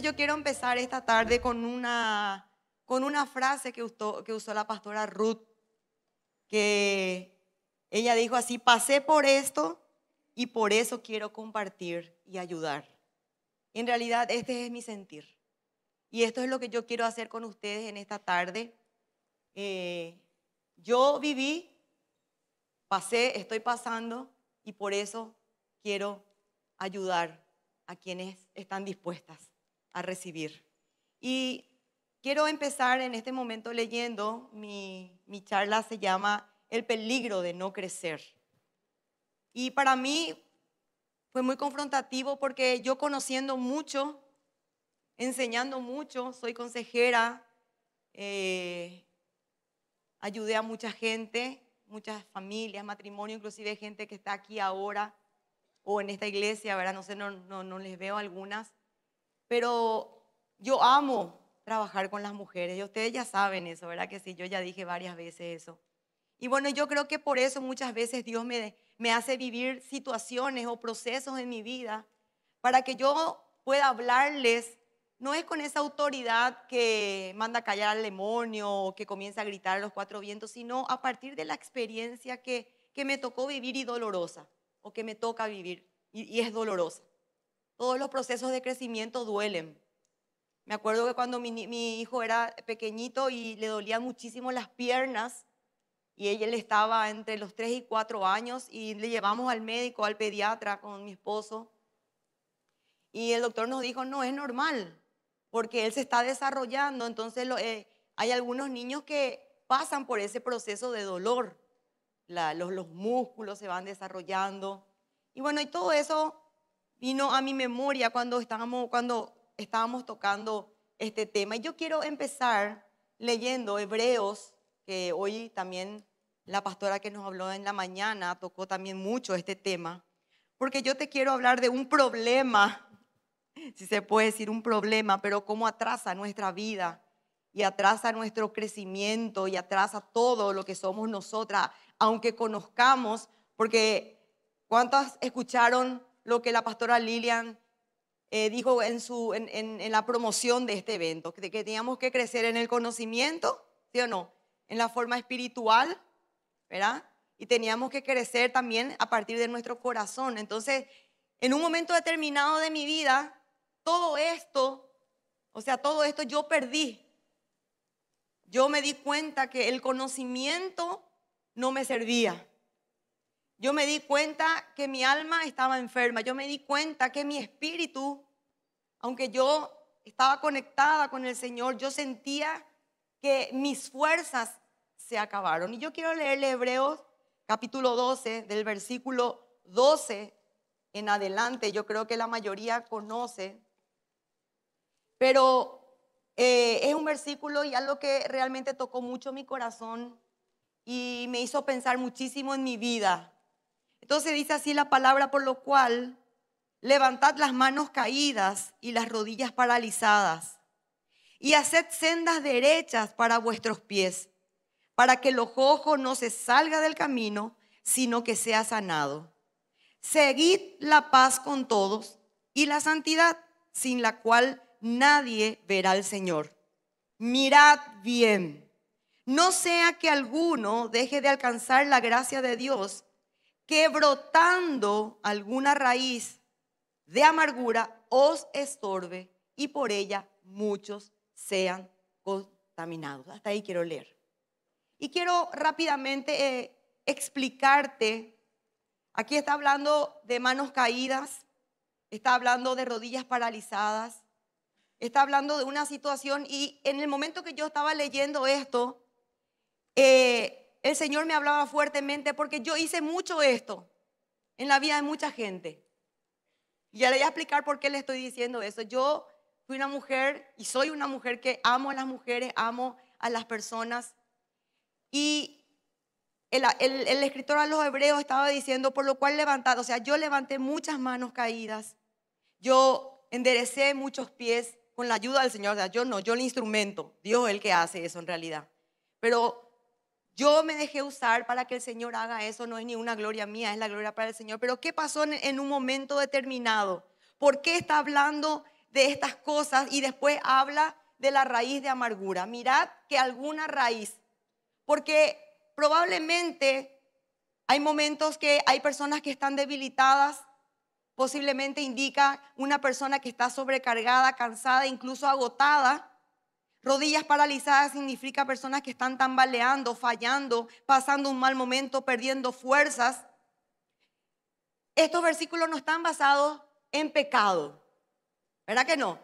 yo quiero empezar esta tarde con una, con una frase que usó, que usó la pastora Ruth, que ella dijo así, pasé por esto y por eso quiero compartir y ayudar. En realidad este es mi sentir. Y esto es lo que yo quiero hacer con ustedes en esta tarde. Eh, yo viví, pasé, estoy pasando y por eso quiero ayudar a quienes están dispuestas recibir. Y quiero empezar en este momento leyendo, mi, mi charla se llama El peligro de no crecer. Y para mí fue muy confrontativo porque yo conociendo mucho, enseñando mucho, soy consejera, eh, ayudé a mucha gente, muchas familias, matrimonio, inclusive gente que está aquí ahora o en esta iglesia, ¿verdad? No sé, no, no les veo algunas. Pero yo amo trabajar con las mujeres y ustedes ya saben eso, ¿verdad? Que sí, yo ya dije varias veces eso. Y bueno, yo creo que por eso muchas veces Dios me, me hace vivir situaciones o procesos en mi vida para que yo pueda hablarles, no es con esa autoridad que manda a callar al demonio o que comienza a gritar a los cuatro vientos, sino a partir de la experiencia que, que me tocó vivir y dolorosa, o que me toca vivir y es dolorosa. Todos los procesos de crecimiento duelen. Me acuerdo que cuando mi, hijo era pequeñito y le dolían muchísimo las piernas, y ella estaba entre los 3 y 4 años y le llevamos al médico, al pediatra con mi esposo. Y el doctor nos dijo, no es normal, porque él se está desarrollando, entonces eh, hay algunos niños que pasan por ese proceso de dolor, los, los músculos se van desarrollando. Y bueno, y todo eso vino a mi memoria cuando estábamos, cuando estábamos tocando este tema. Y yo quiero empezar leyendo Hebreos, que hoy también la pastora que nos habló en la mañana tocó también mucho este tema, porque yo te quiero hablar de un problema, si se puede decir un problema, pero cómo atrasa nuestra vida y atrasa nuestro crecimiento y atrasa todo lo que somos nosotras, aunque conozcamos, porque ¿cuántas escucharon lo que la pastora Lilian eh, dijo en, su, la promoción de este evento, que, que teníamos que crecer en el conocimiento, ¿sí o no? En la forma espiritual, ¿verdad? Y teníamos que crecer también a partir de nuestro corazón. Entonces, en un momento determinado de mi vida, todo esto, o sea, todo esto yo perdí. Yo me di cuenta que el conocimiento no me servía. Yo me di cuenta que mi alma estaba enferma. Yo me di cuenta que mi espíritu, aunque yo estaba conectada con el Señor, yo sentía que mis fuerzas se acabaron. Y yo quiero leerle Hebreos capítulo 12, del versículo 12 en adelante. Yo creo que la mayoría conoce. Pero eh, es un versículo y algo que realmente tocó mucho mi corazón y me hizo pensar muchísimo en mi vida. Entonces dice así la palabra por lo cual levantad las manos caídas y las rodillas paralizadas y haced sendas derechas para vuestros pies, para que el ojos no se salga del camino, sino que sea sanado. Seguid la paz con todos y la santidad, sin la cual nadie verá al Señor. Mirad bien, no sea que alguno deje de alcanzar la gracia de Dios que brotando alguna raíz de amargura os estorbe y por ella muchos sean contaminados. Hasta ahí quiero leer. Y quiero rápidamente eh, explicarte, aquí está hablando de manos caídas, está hablando de rodillas paralizadas, está hablando de una situación y en el momento que yo estaba leyendo esto, eh, el Señor me hablaba fuertemente porque yo hice mucho esto en la vida de mucha gente. Y le voy a explicar por qué le estoy diciendo eso. Yo fui una mujer y soy una mujer que amo a las mujeres, amo a las personas. Y el, escritor a los hebreos estaba diciendo, por lo cual levantado, o sea, yo levanté muchas manos caídas, yo enderecé muchos pies con la ayuda del Señor, o sea, yo no, yo el instrumento, Dios es el que hace eso en realidad. Pero yo me dejé usar para que el Señor haga eso, no es ni una gloria mía, es la gloria para el Señor. Pero ¿qué pasó en, un momento determinado? ¿Por qué está hablando de estas cosas y después habla de la raíz de amargura? Mirad que alguna raíz, porque probablemente hay momentos que hay personas que están debilitadas, posiblemente indica una persona que está sobrecargada, cansada, incluso agotada Rodillas paralizadas significa personas que están tambaleando, fallando, pasando un mal momento, perdiendo fuerzas. Estos versículos no están basados en pecado. ¿Verdad que no?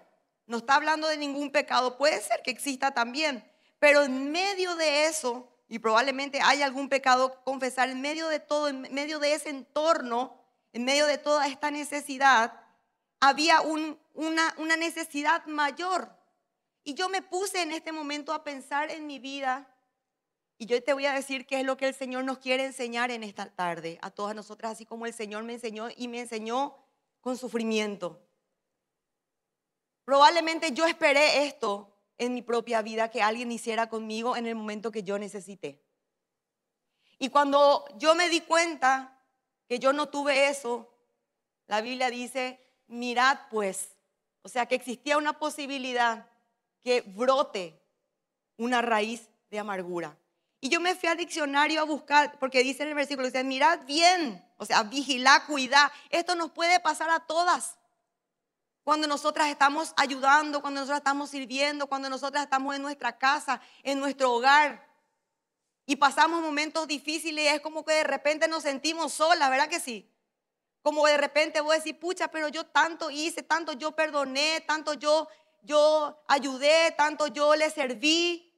No está hablando de ningún pecado. Puede ser que exista también. Pero en medio de eso, y probablemente hay algún pecado confesar, en medio de todo, en medio de ese entorno, en medio de toda esta necesidad, había una, una necesidad mayor y yo me puse en este momento a pensar en mi vida. Y yo te voy a decir qué es lo que el Señor nos quiere enseñar en esta tarde, a todas nosotras, así como el Señor me enseñó y me enseñó con sufrimiento. Probablemente yo esperé esto en mi propia vida, que alguien hiciera conmigo en el momento que yo necesité. Y cuando yo me di cuenta que yo no tuve eso, la Biblia dice, mirad pues, o sea que existía una posibilidad que brote una raíz de amargura. Y yo me fui al diccionario a buscar, porque dice en el versículo, dice, mirad bien, o sea, vigila, cuida. Esto nos puede pasar a todas. Cuando nosotras estamos ayudando, cuando nosotras estamos sirviendo, cuando nosotras estamos en nuestra casa, en nuestro hogar, y pasamos momentos difíciles, es como que de repente nos sentimos solas, ¿verdad que sí? Como de repente voy a decir, pucha, pero yo tanto hice, tanto yo perdoné, tanto yo yo ayudé, tanto yo le serví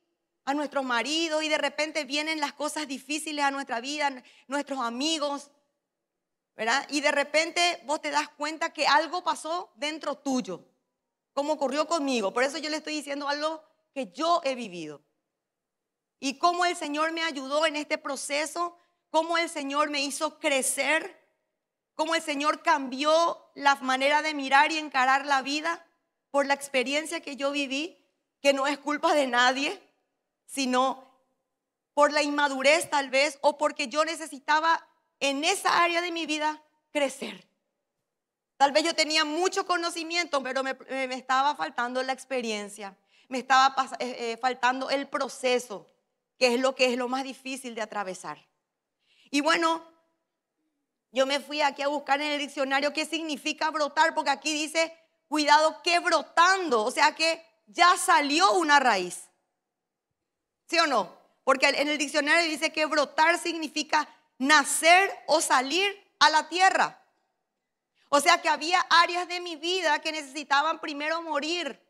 a nuestro marido y de repente vienen las cosas difíciles a nuestra vida, nuestros amigos, ¿verdad? Y de repente vos te das cuenta que algo pasó dentro tuyo, como ocurrió conmigo. Por eso yo le estoy diciendo algo que yo he vivido. Y cómo el Señor me ayudó en este proceso, cómo el Señor me hizo crecer, cómo el Señor cambió la manera de mirar y encarar la vida por la experiencia que yo viví, que no es culpa de nadie, sino por la inmadurez tal vez o porque yo necesitaba en esa área de mi vida crecer. Tal vez yo tenía mucho conocimiento, pero me, estaba faltando la experiencia, me estaba eh, eh, faltando el proceso, que es lo que es lo más difícil de atravesar. Y bueno, yo me fui aquí a buscar en el diccionario qué significa brotar, porque aquí dice cuidado que brotando, o sea que ya salió una raíz. ¿Sí o no? Porque en el diccionario dice que brotar significa nacer o salir a la tierra. O sea que había áreas de mi vida que necesitaban primero morir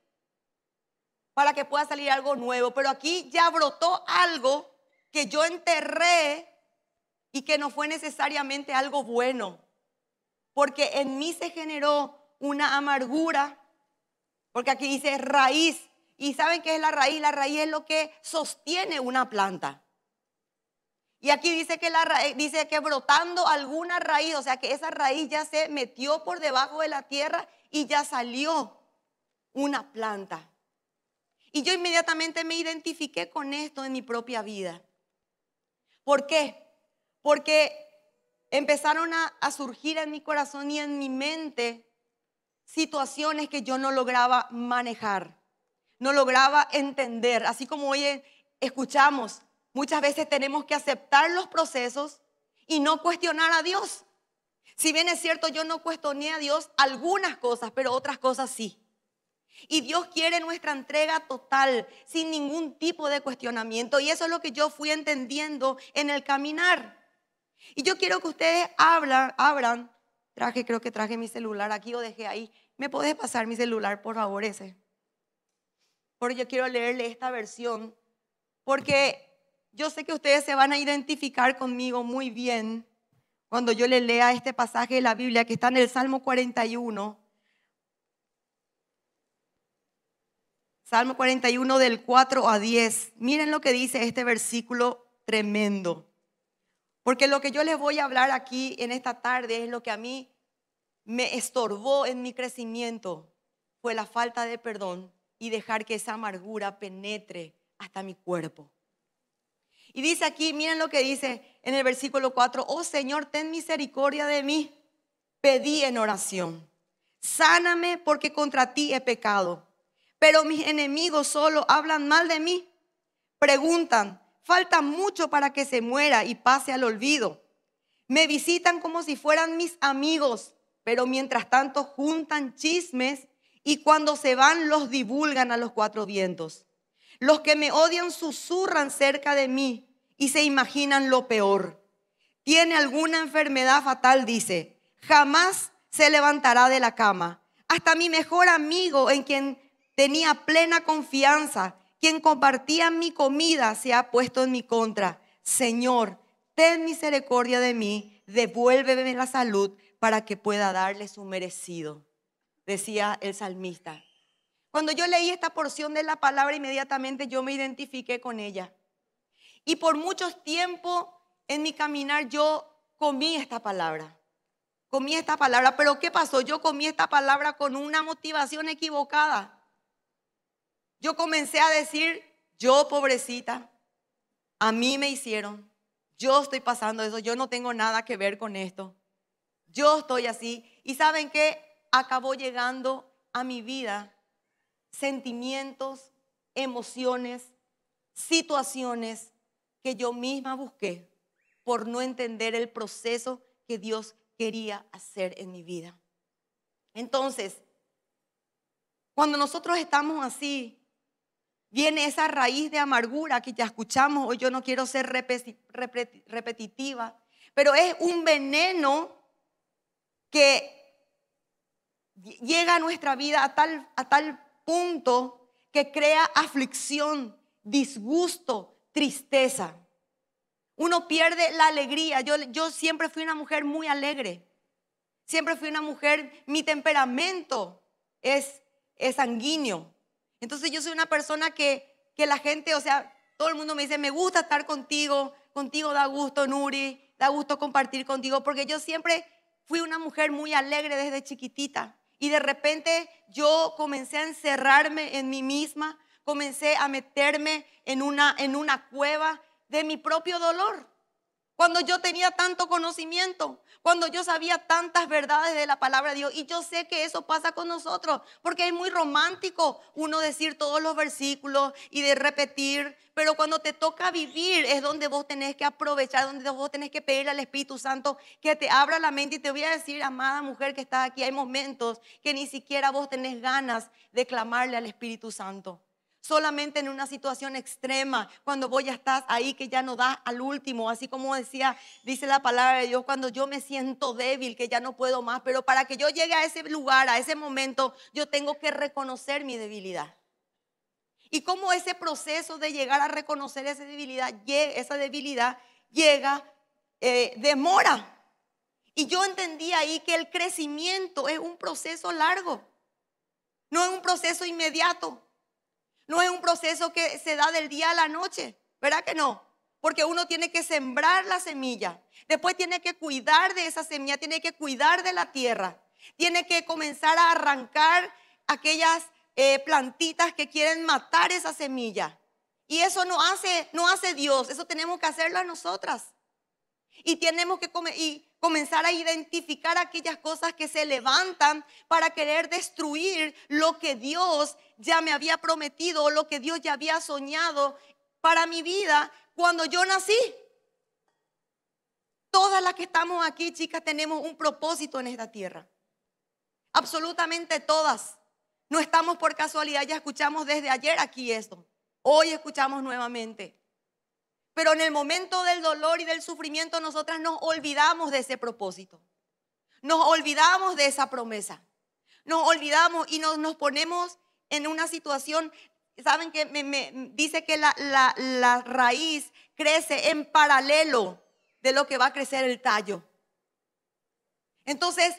para que pueda salir algo nuevo. Pero aquí ya brotó algo que yo enterré y que no fue necesariamente algo bueno. Porque en mí se generó una amargura, porque aquí dice raíz. ¿Y saben qué es la raíz? La raíz es lo que sostiene una planta. Y aquí dice que, la raíz, eh, dice que brotando alguna raíz, o sea que esa raíz ya se metió por debajo de la tierra y ya salió una planta. Y yo inmediatamente me identifiqué con esto en mi propia vida. ¿Por qué? Porque empezaron a, a surgir en mi corazón y en mi mente situaciones que yo no lograba manejar, no lograba entender. Así como hoy escuchamos, muchas veces tenemos que aceptar los procesos y no cuestionar a Dios. Si bien es cierto, yo no cuestioné a Dios algunas cosas, pero otras cosas sí. Y Dios quiere nuestra entrega total, sin ningún tipo de cuestionamiento. Y eso es lo que yo fui entendiendo en el caminar. Y yo quiero que ustedes hablan, abran Traje, creo que traje mi celular aquí o dejé ahí. ¿Me podés pasar mi celular, por favor, ese? Porque yo quiero leerle esta versión, porque yo sé que ustedes se van a identificar conmigo muy bien cuando yo le lea este pasaje de la Biblia que está en el Salmo 41. Salmo 41 del 4 a 10. Miren lo que dice este versículo tremendo. Porque lo que yo les voy a hablar aquí en esta tarde es lo que a mí me estorbó en mi crecimiento, fue la falta de perdón y dejar que esa amargura penetre hasta mi cuerpo. Y dice aquí, miren lo que dice en el versículo 4, oh Señor, ten misericordia de mí, pedí en oración, sáname porque contra ti he pecado, pero mis enemigos solo hablan mal de mí, preguntan, Falta mucho para que se muera y pase al olvido. Me visitan como si fueran mis amigos, pero mientras tanto juntan chismes y cuando se van los divulgan a los cuatro vientos. Los que me odian susurran cerca de mí y se imaginan lo peor. Tiene alguna enfermedad fatal, dice. Jamás se levantará de la cama. Hasta mi mejor amigo, en quien tenía plena confianza, quien compartía mi comida se ha puesto en mi contra. Señor, ten misericordia de mí, devuélveme la salud para que pueda darle su merecido, decía el salmista. Cuando yo leí esta porción de la palabra, inmediatamente yo me identifiqué con ella. Y por muchos tiempo en mi caminar yo comí esta palabra. Comí esta palabra, pero ¿qué pasó? Yo comí esta palabra con una motivación equivocada yo comencé a decir, yo pobrecita, a mí me hicieron, yo estoy pasando eso, yo no tengo nada que ver con esto, yo estoy así. Y saben qué, acabó llegando a mi vida sentimientos, emociones, situaciones que yo misma busqué por no entender el proceso que Dios quería hacer en mi vida. Entonces, cuando nosotros estamos así, Viene esa raíz de amargura que ya escuchamos, hoy yo no quiero ser repetitiva, pero es un veneno que llega a nuestra vida a tal, a tal punto que crea aflicción, disgusto, tristeza. Uno pierde la alegría. Yo, yo siempre fui una mujer muy alegre. Siempre fui una mujer, mi temperamento es, es sanguíneo. Entonces yo soy una persona que, que la gente, o sea, todo el mundo me dice, me gusta estar contigo, contigo da gusto, Nuri, da gusto compartir contigo, porque yo siempre fui una mujer muy alegre desde chiquitita. Y de repente yo comencé a encerrarme en mí misma, comencé a meterme en una, en una cueva de mi propio dolor cuando yo tenía tanto conocimiento, cuando yo sabía tantas verdades de la palabra de Dios. Y yo sé que eso pasa con nosotros, porque es muy romántico uno decir todos los versículos y de repetir, pero cuando te toca vivir es donde vos tenés que aprovechar, donde vos tenés que pedir al Espíritu Santo que te abra la mente. Y te voy a decir, amada mujer que está aquí, hay momentos que ni siquiera vos tenés ganas de clamarle al Espíritu Santo solamente en una situación extrema, cuando vos ya estás ahí que ya no das al último, así como decía, dice la palabra de Dios, cuando yo me siento débil, que ya no puedo más, pero para que yo llegue a ese lugar, a ese momento, yo tengo que reconocer mi debilidad. Y cómo ese proceso de llegar a reconocer esa debilidad, esa debilidad llega, eh, demora. Y yo entendí ahí que el crecimiento es un proceso largo, no es un proceso inmediato. No es un proceso que se da del día a la noche, ¿verdad que no? Porque uno tiene que sembrar la semilla, después tiene que cuidar de esa semilla, tiene que cuidar de la tierra, tiene que comenzar a arrancar aquellas eh, plantitas que quieren matar esa semilla. Y eso no hace, no hace Dios, eso tenemos que hacerlo a nosotras. Y tenemos que comenzar a identificar aquellas cosas que se levantan para querer destruir lo que Dios ya me había prometido o lo que Dios ya había soñado para mi vida cuando yo nací. Todas las que estamos aquí, chicas, tenemos un propósito en esta tierra. Absolutamente todas. No estamos por casualidad, ya escuchamos desde ayer aquí esto. Hoy escuchamos nuevamente. Pero en el momento del dolor y del sufrimiento nosotras nos olvidamos de ese propósito. Nos olvidamos de esa promesa. Nos olvidamos y nos, ponemos en una situación, saben que me, dice que la, la raíz crece en paralelo de lo que va a crecer el tallo. Entonces,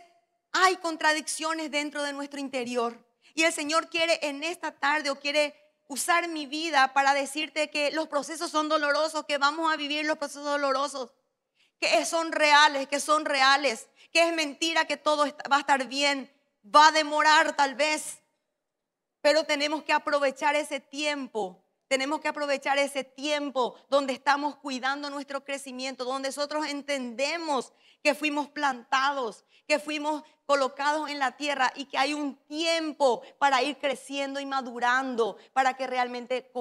hay contradicciones dentro de nuestro interior. Y el Señor quiere en esta tarde o quiere usar mi vida para decirte que los procesos son dolorosos, que vamos a vivir los procesos dolorosos, que son reales, que son reales, que es mentira que todo va a estar bien, va a demorar tal vez, pero tenemos que aprovechar ese tiempo tenemos que aprovechar ese tiempo donde estamos cuidando nuestro crecimiento, donde nosotros entendemos que fuimos plantados, que fuimos colocados en la tierra y que hay un tiempo para ir creciendo y madurando para que realmente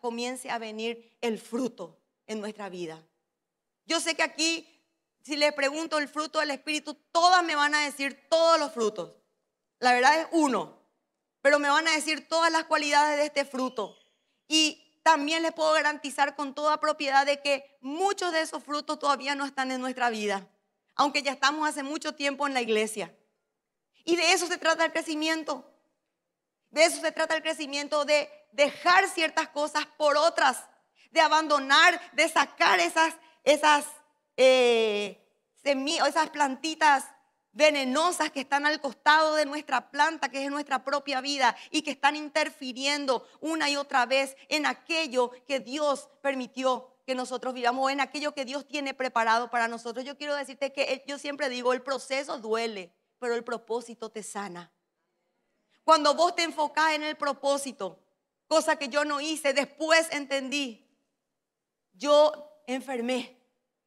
comience a venir el fruto en nuestra vida. Yo sé que aquí, si les pregunto el fruto del Espíritu, todas me van a decir todos los frutos. La verdad es uno, pero me van a decir todas las cualidades de este fruto y también les puedo garantizar con toda propiedad de que muchos de esos frutos todavía no están en nuestra vida, aunque ya estamos hace mucho tiempo en la iglesia. Y de eso se trata el crecimiento. De eso se trata el crecimiento, de dejar ciertas cosas por otras, de abandonar, de sacar esas, esas, eh, esas plantitas venenosas que están al costado de nuestra planta, que es nuestra propia vida, y que están interfiriendo una y otra vez en aquello que Dios permitió que nosotros vivamos, en aquello que Dios tiene preparado para nosotros. Yo quiero decirte que eh, yo siempre digo, el proceso duele, pero el propósito te sana. Cuando vos te enfocás en el propósito, cosa que yo no hice, después entendí, yo enfermé,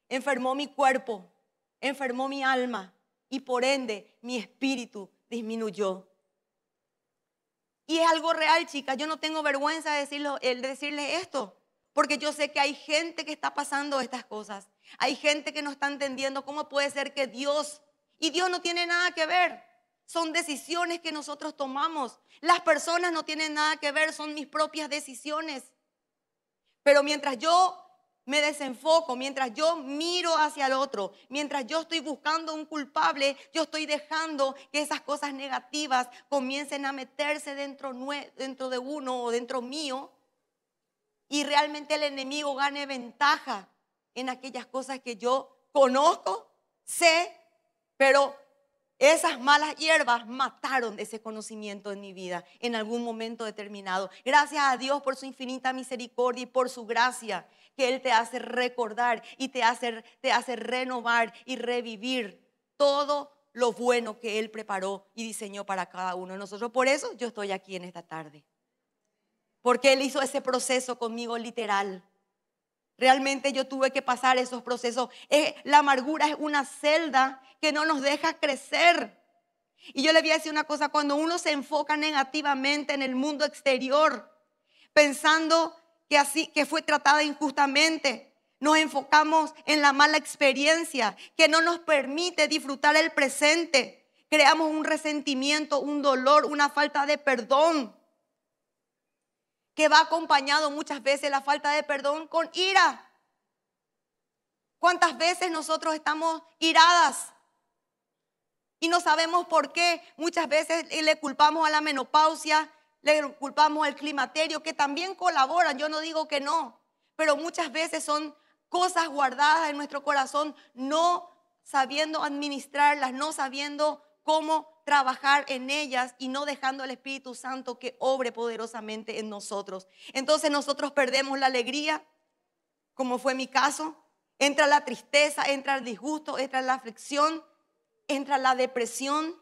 enfermó mi cuerpo, enfermó mi alma, y por ende mi espíritu disminuyó. Y es algo real, chicas. Yo no tengo vergüenza de, decirlo, decirles esto, porque yo sé que hay gente que está pasando estas cosas. Hay gente que no está entendiendo cómo puede ser que Dios, y Dios no tiene nada que ver. Son decisiones que nosotros tomamos. Las personas no tienen nada que ver, son mis propias decisiones. Pero mientras yo me desenfoco, mientras yo miro hacia el otro, mientras yo estoy buscando un culpable, yo estoy dejando que esas cosas negativas comiencen a meterse dentro, dentro de uno o dentro mío y realmente el enemigo gane ventaja en aquellas cosas que yo conozco, sé, pero esas malas hierbas mataron ese conocimiento en mi vida en algún momento determinado. Gracias a Dios por su infinita misericordia y por su gracia que Él te hace recordar y te hace, te hace renovar y revivir todo lo bueno que Él preparó y diseñó para cada uno de nosotros. Por eso yo estoy aquí en esta tarde. Porque Él hizo ese proceso conmigo literal. Realmente yo tuve que pasar esos procesos. Eh, la amargura es una celda que no nos deja crecer. Y yo le voy a decir una cosa, cuando uno se enfoca negativamente en el mundo exterior, pensando que, así, que fue tratada injustamente. Nos enfocamos en la mala experiencia que no nos permite disfrutar el presente. Creamos un resentimiento, un dolor, una falta de perdón que va acompañado muchas veces la falta de perdón con ira. ¿Cuántas veces nosotros estamos iradas? Y no sabemos por qué. Muchas veces le culpamos a la menopausia, le culpamos al climaterio, que también colaboran, yo no digo que no, pero muchas veces son cosas guardadas en nuestro corazón, no sabiendo administrarlas, no sabiendo cómo trabajar en ellas y no dejando al Espíritu Santo que obre poderosamente en nosotros. Entonces nosotros perdemos la alegría, como fue mi caso, entra la tristeza, entra el disgusto, entra la aflicción, entra la depresión,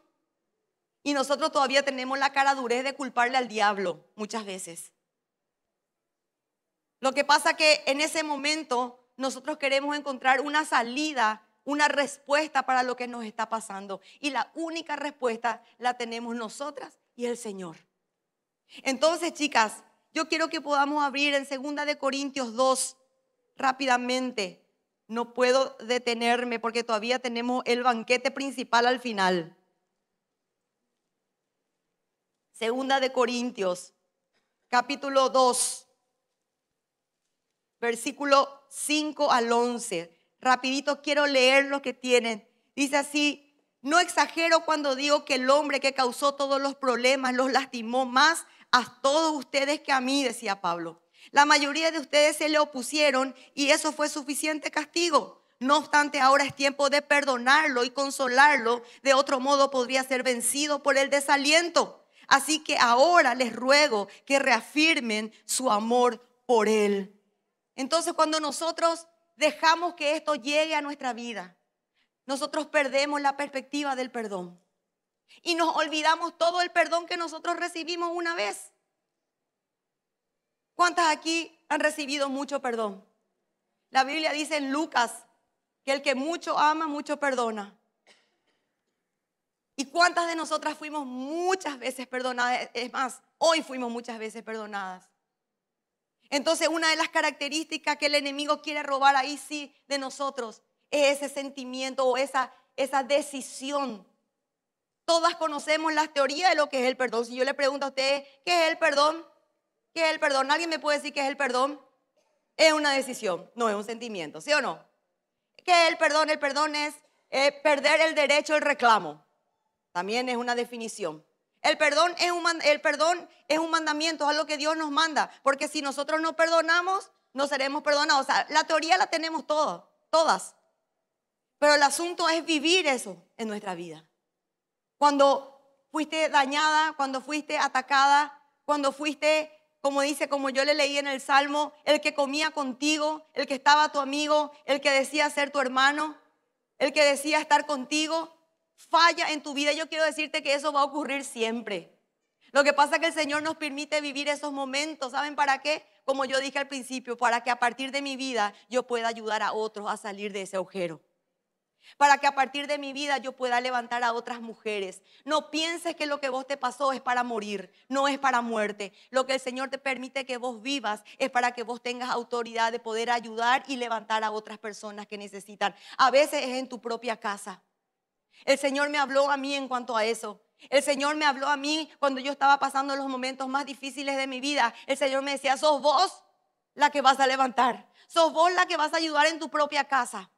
y nosotros todavía tenemos la cara durez de culparle al diablo muchas veces. Lo que pasa que en ese momento nosotros queremos encontrar una salida, una respuesta para lo que nos está pasando. Y la única respuesta la tenemos nosotras y el Señor. Entonces, chicas, yo quiero que podamos abrir en 2 de Corintios 2 rápidamente. No puedo detenerme porque todavía tenemos el banquete principal al final. Segunda de Corintios, capítulo 2, versículo 5 al 11. Rapidito quiero leer lo que tienen. Dice así, no exagero cuando digo que el hombre que causó todos los problemas los lastimó más a todos ustedes que a mí, decía Pablo. La mayoría de ustedes se le opusieron y eso fue suficiente castigo. No obstante, ahora es tiempo de perdonarlo y consolarlo. De otro modo podría ser vencido por el desaliento. Así que ahora les ruego que reafirmen su amor por Él. Entonces cuando nosotros dejamos que esto llegue a nuestra vida, nosotros perdemos la perspectiva del perdón. Y nos olvidamos todo el perdón que nosotros recibimos una vez. ¿Cuántas aquí han recibido mucho perdón? La Biblia dice en Lucas que el que mucho ama, mucho perdona. ¿Y cuántas de nosotras fuimos muchas veces perdonadas? Es más, hoy fuimos muchas veces perdonadas. Entonces, una de las características que el enemigo quiere robar ahí sí de nosotros es ese sentimiento o esa, esa decisión. Todas conocemos la teoría de lo que es el perdón. Si yo le pregunto a ustedes, ¿qué es el perdón? ¿Qué es el perdón? ¿Alguien me puede decir qué es el perdón? Es una decisión, no es un sentimiento, ¿sí o no? ¿Qué es el perdón? El perdón es eh, perder el derecho al reclamo. También es una definición. El perdón, es un, el perdón es un mandamiento, es algo que Dios nos manda, porque si nosotros no perdonamos, no seremos perdonados. O sea, la teoría la tenemos todos, todas, pero el asunto es vivir eso en nuestra vida. Cuando fuiste dañada, cuando fuiste atacada, cuando fuiste, como dice, como yo le leí en el Salmo, el que comía contigo, el que estaba tu amigo, el que decía ser tu hermano, el que decía estar contigo, falla en tu vida, yo quiero decirte que eso va a ocurrir siempre. Lo que pasa es que el Señor nos permite vivir esos momentos. ¿Saben para qué? Como yo dije al principio, para que a partir de mi vida yo pueda ayudar a otros a salir de ese agujero. Para que a partir de mi vida yo pueda levantar a otras mujeres. No pienses que lo que vos te pasó es para morir, no es para muerte. Lo que el Señor te permite que vos vivas es para que vos tengas autoridad de poder ayudar y levantar a otras personas que necesitan. A veces es en tu propia casa. El Señor me habló a mí en cuanto a eso. El Señor me habló a mí cuando yo estaba pasando los momentos más difíciles de mi vida. El Señor me decía, sos vos la que vas a levantar. Sos vos la que vas a ayudar en tu propia casa.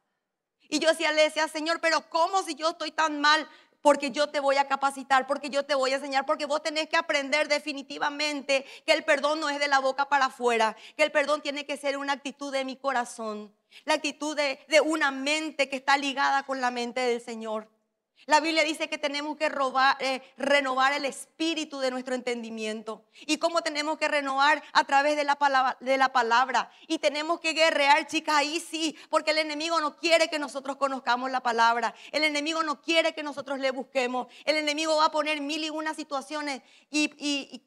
Y yo decía, le decía, Señor, pero ¿cómo si yo estoy tan mal? Porque yo te voy a capacitar, porque yo te voy a enseñar, porque vos tenés que aprender definitivamente que el perdón no es de la boca para afuera, que el perdón tiene que ser una actitud de mi corazón, la actitud de una mente que está ligada con la mente del Señor. La Biblia dice que tenemos que eh, renovar el espíritu de nuestro entendimiento. ¿Y cómo tenemos que renovar? A través de la, palabra, Y tenemos que guerrear, chicas, ahí sí, porque el enemigo no quiere que nosotros conozcamos la palabra. El enemigo no quiere que nosotros le busquemos. El enemigo va a poner mil y unas situaciones y,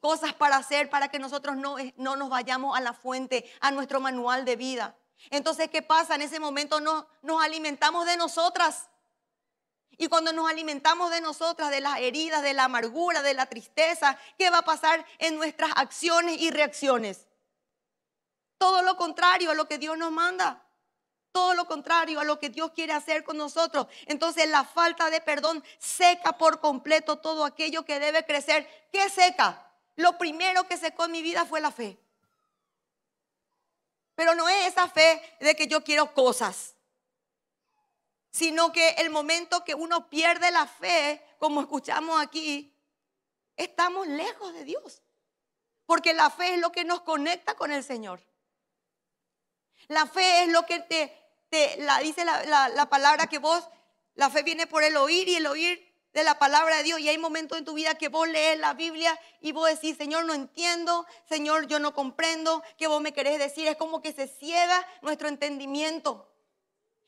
cosas para hacer para que nosotros eh, no, nos vayamos a la fuente, a nuestro manual de vida. Entonces, ¿qué pasa? En ese momento no, nos alimentamos de nosotras. Y cuando nos alimentamos de nosotras, de las heridas, de la amargura, de la tristeza, ¿qué va a pasar en nuestras acciones y reacciones? Todo lo contrario a lo que Dios nos manda. Todo lo contrario a lo que Dios quiere hacer con nosotros. Entonces la falta de perdón seca por completo todo aquello que debe crecer. ¿Qué seca? Lo primero que secó en mi vida fue la fe. Pero no es esa fe de que yo quiero cosas sino que el momento que uno pierde la fe, como escuchamos aquí, estamos lejos de Dios. Porque la fe es lo que nos conecta con el Señor. La fe es lo que te, te la, dice la, palabra que vos, la fe viene por el oír y el oír de la palabra de Dios. Y hay momentos en tu vida que vos lees la Biblia y vos decís, Señor, no entiendo, Señor, yo no comprendo, ¿qué vos me querés decir. Es como que se ciega nuestro entendimiento.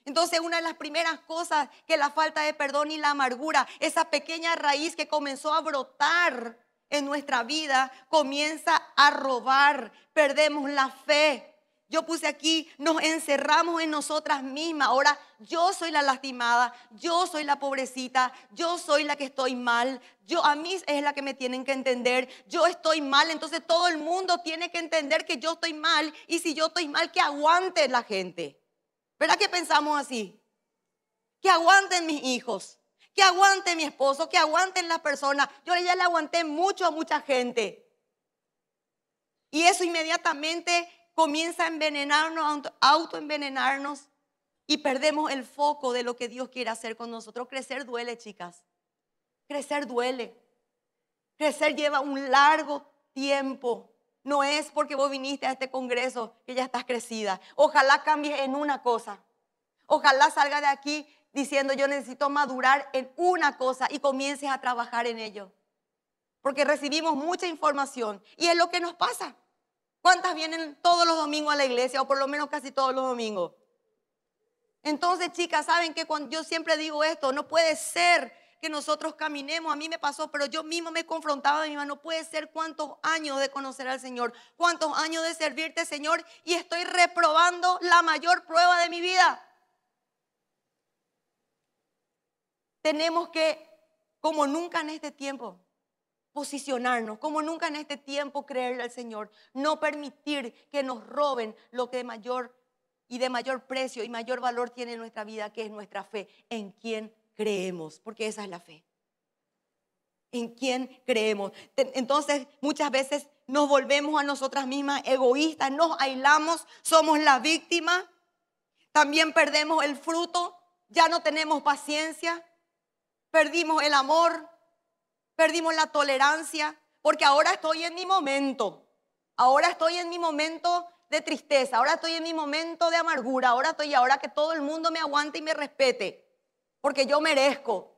Entonces una de las primeras cosas que la falta de perdón y la amargura, esa pequeña raíz que comenzó a brotar en nuestra vida, comienza a robar, perdemos la fe. Yo puse aquí, nos encerramos en nosotras mismas. Ahora yo soy la lastimada, yo soy la pobrecita, yo soy la que estoy mal. Yo a mí es la que me tienen que entender. Yo estoy mal, entonces todo el mundo tiene que entender que yo estoy mal y si yo estoy mal que aguante la gente. ¿Verdad que pensamos así? Que aguanten mis hijos, que aguanten mi esposo, que aguanten las personas. Yo ya le aguanté mucho a mucha gente. Y eso inmediatamente comienza a envenenarnos, autoenvenenarnos y perdemos el foco de lo que Dios quiere hacer con nosotros. Crecer duele, chicas. Crecer duele. Crecer lleva un largo tiempo. No es porque vos viniste a este congreso que ya estás crecida. Ojalá cambies en una cosa. Ojalá salga de aquí diciendo yo necesito madurar en una cosa y comiences a trabajar en ello. Porque recibimos mucha información y es lo que nos pasa. ¿Cuántas vienen todos los domingos a la iglesia o por lo menos casi todos los domingos? Entonces, chicas, saben que yo siempre digo esto, no puede ser que nosotros caminemos. A mí me pasó, pero yo mismo me confrontaba de mi mano. Puede ser cuántos años de conocer al Señor, cuántos años de servirte, Señor, y estoy reprobando la mayor prueba de mi vida. Tenemos que, como nunca en este tiempo, posicionarnos, como nunca en este tiempo creerle al Señor, no permitir que nos roben lo que de mayor y de mayor precio y mayor valor tiene nuestra vida, que es nuestra fe en quien creemos, porque esa es la fe. ¿En quién creemos? Entonces, muchas veces nos volvemos a nosotras mismas egoístas, nos aislamos, somos la víctima, también perdemos el fruto, ya no tenemos paciencia, perdimos el amor, perdimos la tolerancia, porque ahora estoy en mi momento, ahora estoy en mi momento de tristeza, ahora estoy en mi momento de amargura, ahora estoy ahora que todo el mundo me aguante y me respete porque yo merezco.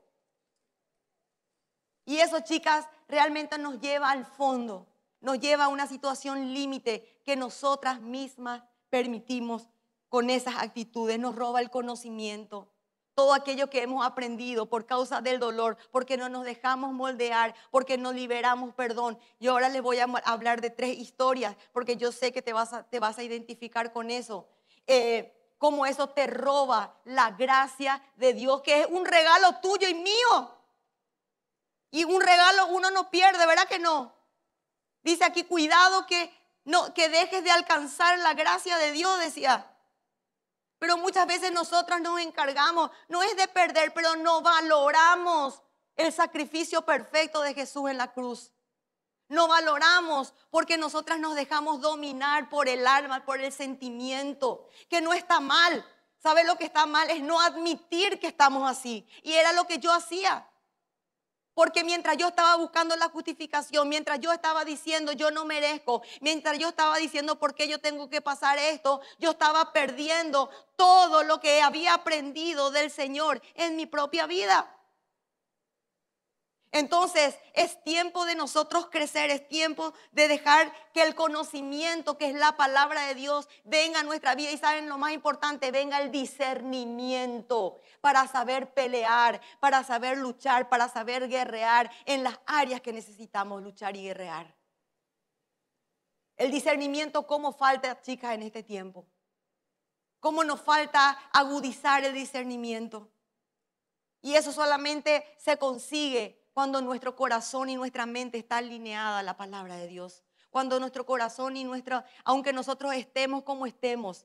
Y eso, chicas, realmente nos lleva al fondo, nos lleva a una situación límite que nosotras mismas permitimos con esas actitudes, nos roba el conocimiento. Todo aquello que hemos aprendido por causa del dolor, porque no nos dejamos moldear, porque no liberamos perdón. Y ahora les voy a hablar de tres historias, porque yo sé que te vas a, te vas a identificar con eso. Eh, como eso te roba la gracia de Dios, que es un regalo tuyo y mío. Y un regalo uno no pierde, ¿verdad que no? Dice aquí, cuidado que no que dejes de alcanzar la gracia de Dios, decía. Pero muchas veces nosotros nos encargamos, no es de perder, pero no valoramos el sacrificio perfecto de Jesús en la cruz no valoramos porque nosotras nos dejamos dominar por el alma, por el sentimiento, que no está mal. ¿Sabe lo que está mal? Es no admitir que estamos así. Y era lo que yo hacía. Porque mientras yo estaba buscando la justificación, mientras yo estaba diciendo yo no merezco, mientras yo estaba diciendo por qué yo tengo que pasar esto, yo estaba perdiendo todo lo que había aprendido del Señor en mi propia vida. Entonces, es tiempo de nosotros crecer, es tiempo de dejar que el conocimiento, que es la palabra de Dios, venga a nuestra vida. Y saben lo más importante, venga el discernimiento para saber pelear, para saber luchar, para saber guerrear en las áreas que necesitamos luchar y guerrear. El discernimiento, ¿cómo falta, chicas, en este tiempo? ¿Cómo nos falta agudizar el discernimiento? Y eso solamente se consigue cuando nuestro corazón y nuestra mente está alineada a la palabra de Dios. Cuando nuestro corazón y nuestra, aunque nosotros estemos como estemos,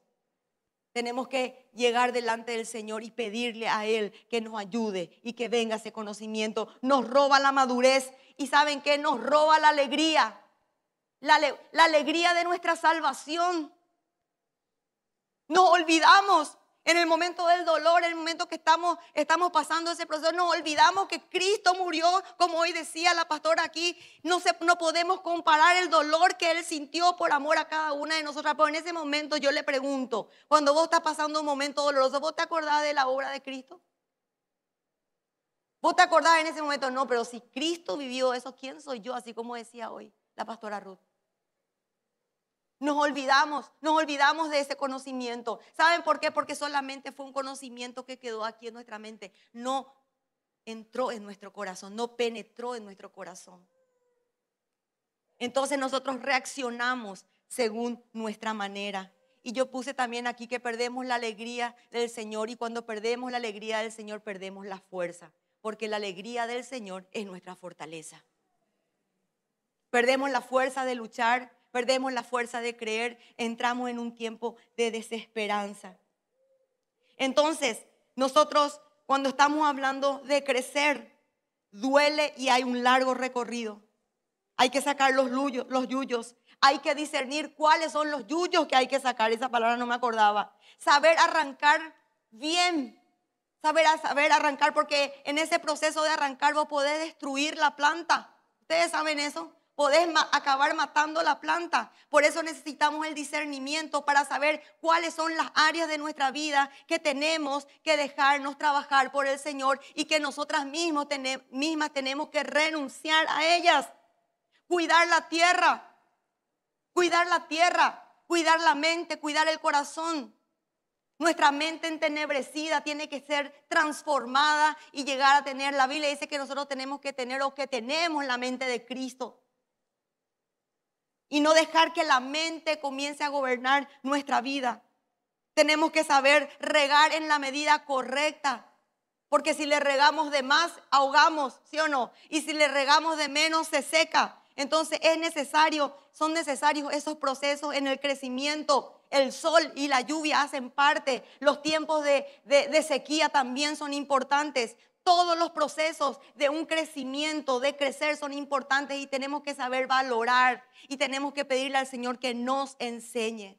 tenemos que llegar delante del Señor y pedirle a Él que nos ayude y que venga ese conocimiento. Nos roba la madurez y saben que nos roba la alegría, la, la alegría de nuestra salvación. Nos olvidamos en el momento del dolor, en el momento que estamos, estamos pasando ese proceso, nos olvidamos que Cristo murió, como hoy decía la pastora aquí, no, no podemos comparar el dolor que Él sintió por amor a cada una de nosotras. Pero en ese momento yo le pregunto, cuando vos estás pasando un momento doloroso, ¿vos te acordás de la obra de Cristo? ¿Vos te acordás en ese momento? No, pero si Cristo vivió eso, ¿quién soy yo? Así como decía hoy la pastora Ruth. Nos olvidamos, nos olvidamos de ese conocimiento. ¿Saben por qué? Porque solamente fue un conocimiento que quedó aquí en nuestra mente. No entró en nuestro corazón, no penetró en nuestro corazón. Entonces nosotros reaccionamos según nuestra manera. Y yo puse también aquí que perdemos la alegría del Señor y cuando perdemos la alegría del Señor perdemos la fuerza, porque la alegría del Señor es nuestra fortaleza. Perdemos la fuerza de luchar, perdemos la fuerza de creer, entramos en un tiempo de desesperanza. Entonces, nosotros cuando estamos hablando de crecer, duele y hay un largo recorrido. Hay que sacar los, los yuyos. Hay que discernir cuáles son los yuyos que hay que sacar. Esa palabra no me acordaba. Saber arrancar bien. Saber, saber arrancar porque en ese proceso de arrancar vos podés destruir la planta. ¿Ustedes saben eso? podés acabar matando la planta. Por eso necesitamos el discernimiento para saber cuáles son las áreas de nuestra vida que tenemos que dejarnos trabajar por el Señor y que nosotras mismas tenemos que renunciar a ellas. Cuidar la tierra, cuidar la tierra, cuidar la mente, cuidar el corazón. Nuestra mente entenebrecida tiene que ser transformada y llegar a tener. La Biblia dice que nosotros tenemos que tener o que tenemos la mente de Cristo y no dejar que la mente comience a gobernar nuestra vida. Tenemos que saber regar en la medida correcta, porque si le regamos de más, ahogamos, ¿sí o no? Y si le regamos de menos, se seca. Entonces es necesario, son necesarios esos procesos en el crecimiento. El sol y la lluvia hacen parte, los tiempos de, de sequía también son importantes, todos los procesos de un crecimiento, de crecer, son importantes y tenemos que saber valorar y tenemos que pedirle al Señor que nos enseñe.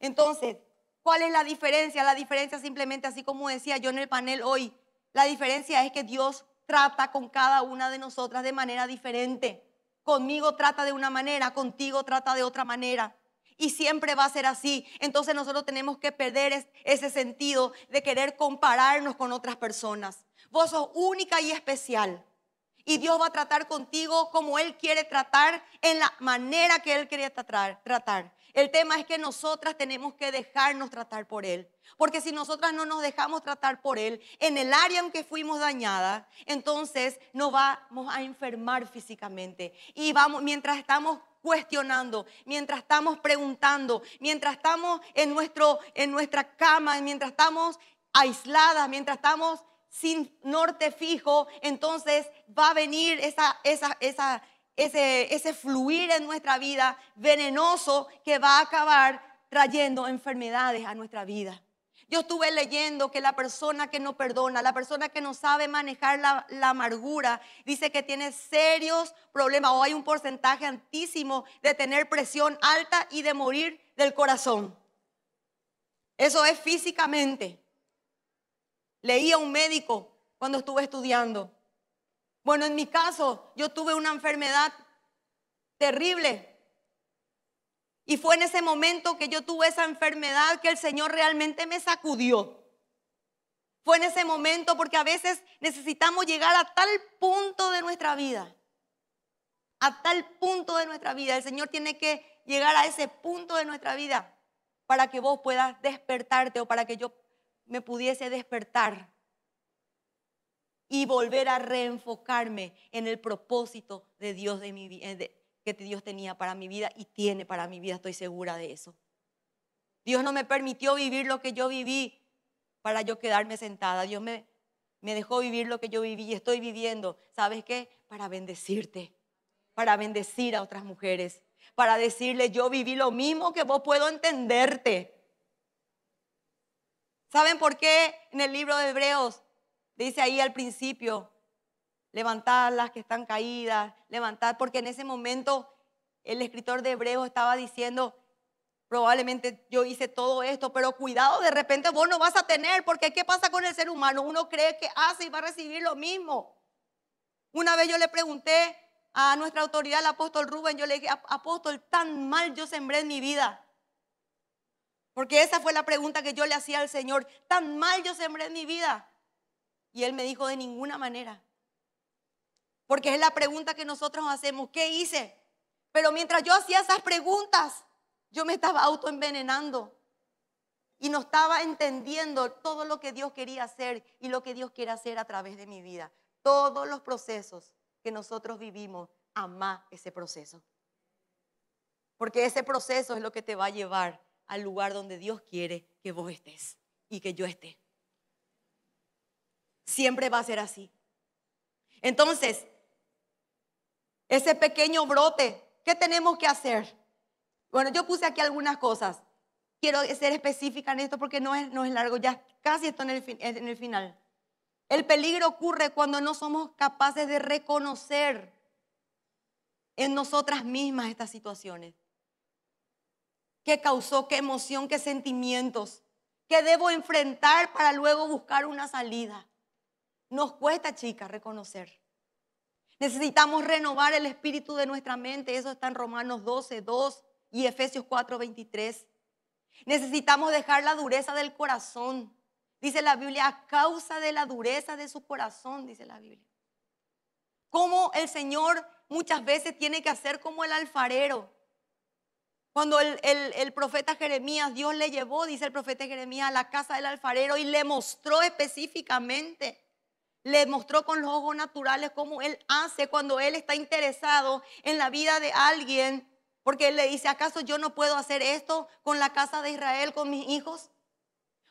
Entonces, ¿cuál es la diferencia? La diferencia simplemente, así como decía yo en el panel hoy, la diferencia es que Dios trata con cada una de nosotras de manera diferente. Conmigo trata de una manera, contigo trata de otra manera y siempre va a ser así. Entonces nosotros tenemos que perder ese sentido de querer compararnos con otras personas. Vos sos única y especial. Y Dios va a tratar contigo como Él quiere tratar, en la manera que Él quería tratar. tratar. El tema es que nosotras tenemos que dejarnos tratar por Él. Porque si nosotras no nos dejamos tratar por Él, en el área en que fuimos dañadas, entonces nos vamos a enfermar físicamente. Y vamos, mientras estamos cuestionando, mientras estamos preguntando, mientras estamos en, nuestro, en nuestra cama, mientras estamos aisladas, mientras estamos sin norte fijo, entonces va a venir ese, fluir en nuestra vida venenoso que va a acabar trayendo enfermedades a nuestra vida. Yo estuve leyendo que la persona que no perdona, la persona que no sabe manejar la, la, amargura, dice que tiene serios problemas o hay un porcentaje altísimo de tener presión alta y de morir del corazón. Eso es físicamente leía un médico cuando estuve estudiando. Bueno, en mi caso, yo tuve una enfermedad terrible. Y fue en ese momento que yo tuve esa enfermedad que el Señor realmente me sacudió. Fue en ese momento porque a veces necesitamos llegar a tal punto de nuestra vida. A tal punto de nuestra vida. El Señor tiene que llegar a ese punto de nuestra vida para que vos puedas despertarte o para que yo me pudiese despertar y volver a reenfocarme en el propósito de Dios de mi, eh, que Dios tenía para mi vida y tiene para mi vida, estoy segura de eso. Dios no me permitió vivir lo que yo viví para yo quedarme sentada. Dios me, me dejó vivir lo que yo viví y estoy viviendo. ¿Sabes qué? Para bendecirte, para bendecir a otras mujeres, para decirle yo viví lo mismo que vos puedo entenderte. ¿Saben por qué en el libro de Hebreos dice ahí al principio, levantar las que están caídas, levantar porque en ese momento el escritor de Hebreos estaba diciendo, probablemente yo hice todo esto, pero cuidado, de repente vos no vas a tener, porque ¿qué pasa con el ser humano? Uno cree que hace ah, y va a recibir lo mismo. Una vez yo le pregunté a nuestra autoridad, el apóstol Rubén, yo le dije, apóstol, tan mal yo sembré en mi vida. Porque esa fue la pregunta que yo le hacía al Señor. Tan mal yo sembré en mi vida. Y Él me dijo de ninguna manera. Porque es la pregunta que nosotros hacemos. ¿Qué hice? Pero mientras yo hacía esas preguntas, yo me estaba autoenvenenando. Y no estaba entendiendo todo lo que Dios quería hacer y lo que Dios quiere hacer a través de mi vida. Todos los procesos que nosotros vivimos, ama ese proceso. Porque ese proceso es lo que te va a llevar al lugar donde Dios quiere que vos estés y que yo esté. Siempre va a ser así. Entonces, ese pequeño brote, ¿qué tenemos que hacer? Bueno, yo puse aquí algunas cosas. Quiero ser específica en esto porque no es, no es largo, ya casi está en el, en el final. El peligro ocurre cuando no somos capaces de reconocer en nosotras mismas estas situaciones qué causó, qué emoción, qué sentimientos, qué debo enfrentar para luego buscar una salida. Nos cuesta, chicas, reconocer. Necesitamos renovar el espíritu de nuestra mente. Eso está en Romanos 12, 2 y Efesios 4, 23. Necesitamos dejar la dureza del corazón. Dice la Biblia, a causa de la dureza de su corazón, dice la Biblia. Como el Señor muchas veces tiene que hacer como el alfarero. Cuando el, profeta Jeremías, Dios le llevó, dice el profeta Jeremías, a la casa del alfarero y le mostró específicamente, le mostró con los ojos naturales cómo él hace cuando él está interesado en la vida de alguien, porque él le dice, ¿acaso yo no puedo hacer esto con la casa de Israel, con mis hijos?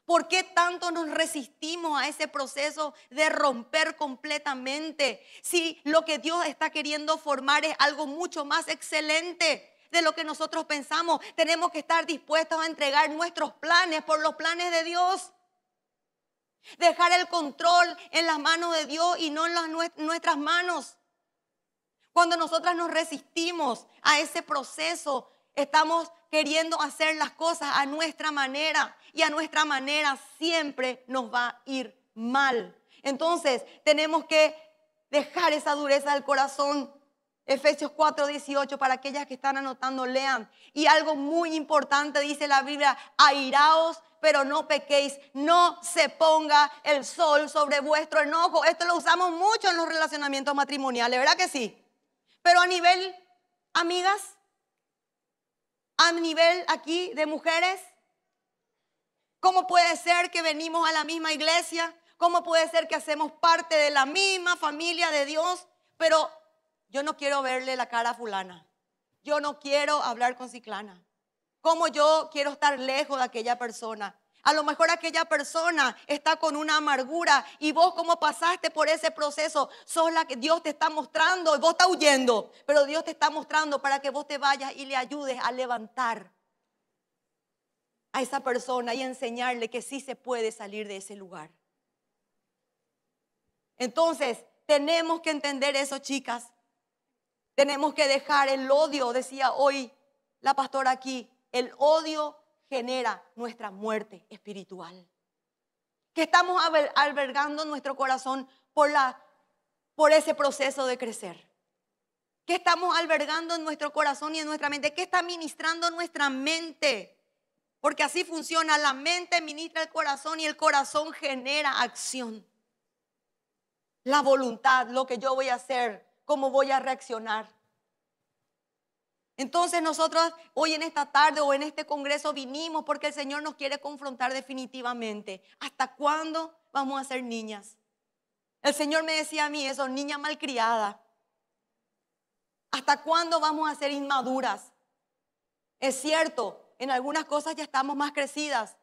¿Por qué tanto nos resistimos a ese proceso de romper completamente? Si lo que Dios está queriendo formar es algo mucho más excelente de lo que nosotros pensamos. Tenemos que estar dispuestos a entregar nuestros planes por los planes de Dios. Dejar el control en las manos de Dios y no en las, nuestras manos. Cuando nosotras nos resistimos a ese proceso, estamos queriendo hacer las cosas a nuestra manera y a nuestra manera siempre nos va a ir mal. Entonces tenemos que dejar esa dureza del corazón Efesios 4:18, para aquellas que están anotando, lean. Y algo muy importante dice la Biblia, airaos, pero no pequéis, no se ponga el sol sobre vuestro enojo. Esto lo usamos mucho en los relacionamientos matrimoniales, ¿verdad que sí? Pero a nivel, amigas, a nivel aquí de mujeres, ¿cómo puede ser que venimos a la misma iglesia? ¿Cómo puede ser que hacemos parte de la misma familia de Dios? Pero yo no quiero verle la cara a fulana. Yo no quiero hablar con ciclana. Como yo quiero estar lejos de aquella persona? A lo mejor aquella persona está con una amargura y vos como pasaste por ese proceso, sos la que Dios te está mostrando y vos estás huyendo, pero Dios te está mostrando para que vos te vayas y le ayudes a levantar a esa persona y enseñarle que sí se puede salir de ese lugar. Entonces, tenemos que entender eso, chicas. Tenemos que dejar el odio, decía hoy la pastora aquí, el odio genera nuestra muerte espiritual. ¿Qué estamos albergando en nuestro corazón por, la, por ese proceso de crecer. Que estamos albergando en nuestro corazón y en nuestra mente. Que está ministrando nuestra mente. Porque así funciona. La mente ministra el corazón y el corazón genera acción. La voluntad, lo que yo voy a hacer, cómo voy a reaccionar. Entonces nosotros hoy en esta tarde o en este congreso vinimos porque el Señor nos quiere confrontar definitivamente. ¿Hasta cuándo vamos a ser niñas? El Señor me decía a mí eso, niña malcriada. ¿Hasta cuándo vamos a ser inmaduras? Es cierto, en algunas cosas ya estamos más crecidas,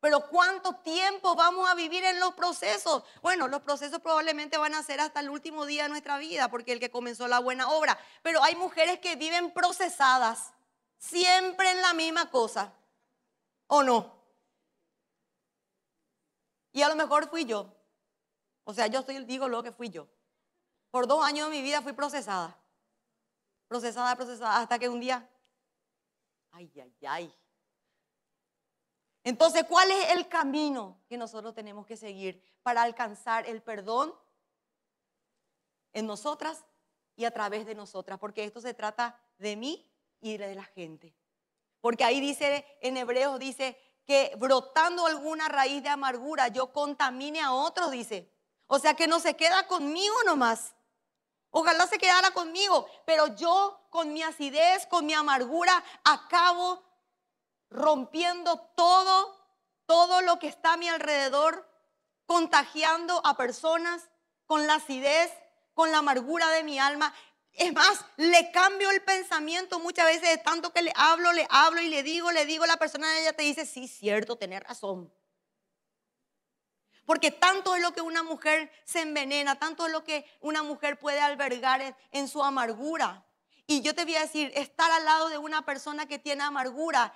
pero ¿cuánto tiempo vamos a vivir en los procesos? Bueno, los procesos probablemente van a ser hasta el último día de nuestra vida, porque el que comenzó la buena obra. Pero hay mujeres que viven procesadas, siempre en la misma cosa, ¿o no? Y a lo mejor fui yo. O sea, yo estoy, digo lo que fui yo. Por dos años de mi vida fui procesada. Procesada, procesada, hasta que un día, ay, ay, ay, entonces, ¿cuál es el camino que nosotros tenemos que seguir para alcanzar el perdón en nosotras y a través de nosotras? Porque esto se trata de mí y de la gente. Porque ahí dice, en Hebreos dice que brotando alguna raíz de amargura yo contamine a otros, dice. O sea que no se queda conmigo nomás. Ojalá se quedara conmigo, pero yo con mi acidez, con mi amargura, acabo rompiendo todo, todo lo que está a mi alrededor, contagiando a personas con la acidez, con la amargura de mi alma. Es más, le cambio el pensamiento muchas veces tanto que le hablo, le hablo y le digo, le digo, la persona ella te dice, sí, cierto, tenés razón. Porque tanto es lo que una mujer se envenena, tanto es lo que una mujer puede albergar en su amargura. Y yo te voy a decir, estar al lado de una persona que tiene amargura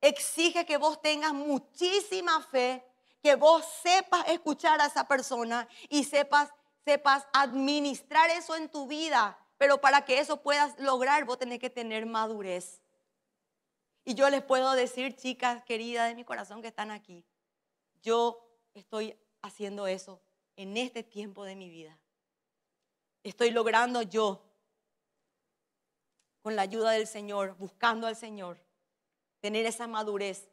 exige que vos tengas muchísima fe, que vos sepas escuchar a esa persona y sepas, sepas administrar eso en tu vida. Pero para que eso puedas lograr, vos tenés que tener madurez. Y yo les puedo decir, chicas queridas de mi corazón que están aquí, yo estoy haciendo eso en este tiempo de mi vida. Estoy logrando yo, con la ayuda del Señor, buscando al Señor, tener esa madurez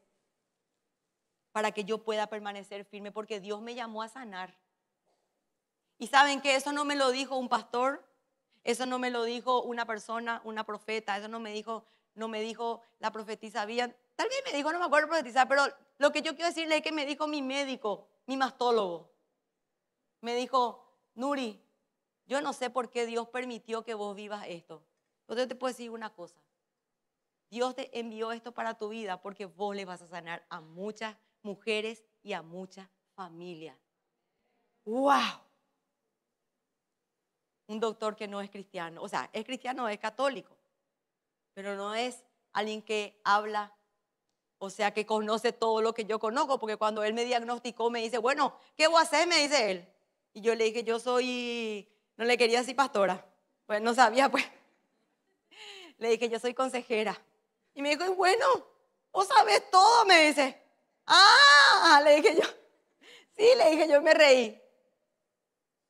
para que yo pueda permanecer firme, porque Dios me llamó a sanar. Y saben que eso no me lo dijo un pastor, eso no me lo dijo una persona, una profeta, eso no me dijo, no me dijo la profetisa Tal vez me dijo, no me acuerdo profetizar, pero lo que yo quiero decirle es que me dijo mi médico, mi mastólogo. Me dijo, Nuri, yo no sé por qué Dios permitió que vos vivas esto. entonces te puedo decir una cosa. Dios te envió esto para tu vida porque vos le vas a sanar a muchas mujeres y a muchas familias. ¡Wow! Un doctor que no es cristiano, o sea, es cristiano, es católico, pero no es alguien que habla, o sea, que conoce todo lo que yo conozco, porque cuando él me diagnosticó me dice, bueno, ¿qué voy a hacer? Me dice él. Y yo le dije, yo soy, no le quería decir pastora, pues no sabía, pues. Le dije, yo soy consejera. Y me dijo, bueno, vos sabes todo, me dice. Ah, le dije yo. Sí, le dije yo, me reí.